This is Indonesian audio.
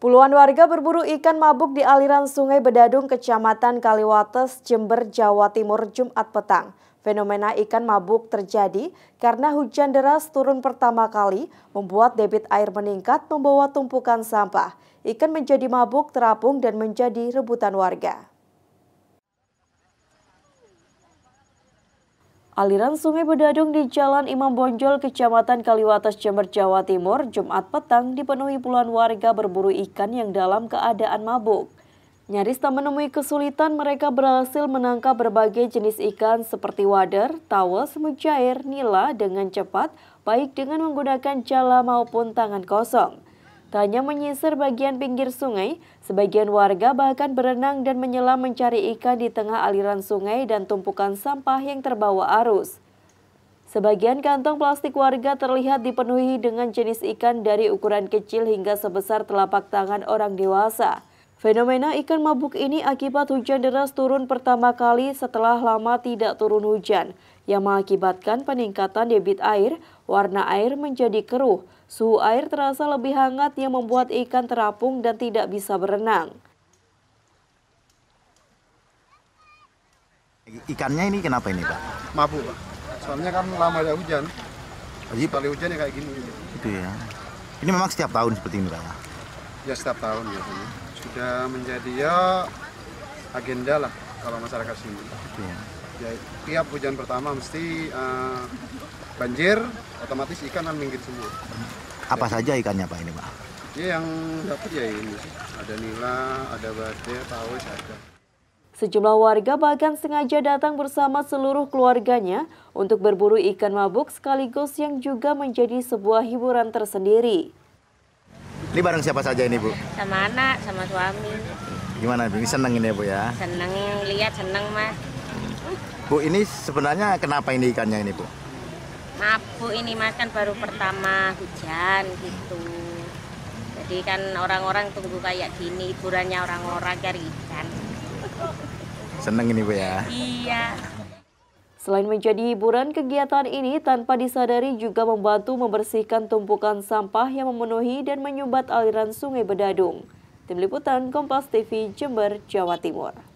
Puluhan warga berburu ikan mabuk di aliran sungai Bedadung, Kecamatan Kaliwates, Jember, Jawa Timur, Jumat petang. Fenomena ikan mabuk terjadi karena hujan deras turun pertama kali membuat debit air meningkat membawa tumpukan sampah. Ikan menjadi mabuk terapung dan menjadi rebutan warga. Aliran sungai Bedadung di Jalan Imam Bonjol, Kecamatan Kaliwates, Jember, Jawa Timur, Jumat petang dipenuhi puluhan warga berburu ikan yang dalam keadaan mabuk. Nyaris tak menemui kesulitan, mereka berhasil menangkap berbagai jenis ikan seperti wader, tawes, mujair, nila dengan cepat, baik dengan menggunakan jala maupun tangan kosong. Tak hanya menyisir bagian pinggir sungai, sebagian warga bahkan berenang dan menyelam mencari ikan di tengah aliran sungai dan tumpukan sampah yang terbawa arus. Sebagian kantong plastik warga terlihat dipenuhi dengan jenis ikan dari ukuran kecil hingga sebesar telapak tangan orang dewasa. Fenomena ikan mabuk ini akibat hujan deras turun pertama kali setelah lama tidak turun hujan, yang mengakibatkan peningkatan debit air, warna air menjadi keruh, suhu air terasa lebih hangat yang membuat ikan terapung dan tidak bisa berenang. Ikannya ini kenapa ini Pak? Mabuk Pak, soalnya kan lama ada hujan, jadi oh, iya, paling hujan ya kayak gini. Gitu ya. Ini memang setiap tahun seperti ini Pak? Ya, ya setiap tahun biasanya sudah menjadi ya agenda lah kalau masyarakat sini. Ya. tiap hujan pertama mesti uh, banjir, otomatis ikan akan minggir semua. Apa Jadi, saja ikannya pak ini pak? Ya yang dapat ya ini Ada nila, ada badai, tahu ada. Sejumlah warga bahkan sengaja datang bersama seluruh keluarganya untuk berburu ikan mabuk sekaligus yang juga menjadi sebuah hiburan tersendiri. Ini bareng siapa saja ini Bu? Sama anak, sama suami. Gimana Bu? Ini seneng ini ya Bu ya? Seneng, lihat seneng Mas. Bu ini sebenarnya kenapa ini ikannya ini Bu? Maaf bu ini Mas kan baru pertama hujan gitu. Jadi kan orang-orang tunggu kayak gini, hiburannya orang-orang cari ikan. Seneng ini Bu ya? Iya. Selain menjadi hiburan, kegiatan ini tanpa disadari juga membantu membersihkan tumpukan sampah yang memenuhi dan menyumbat aliran Sungai Bedadung. Tim Liputan Kompas TV Jember, Jawa Timur.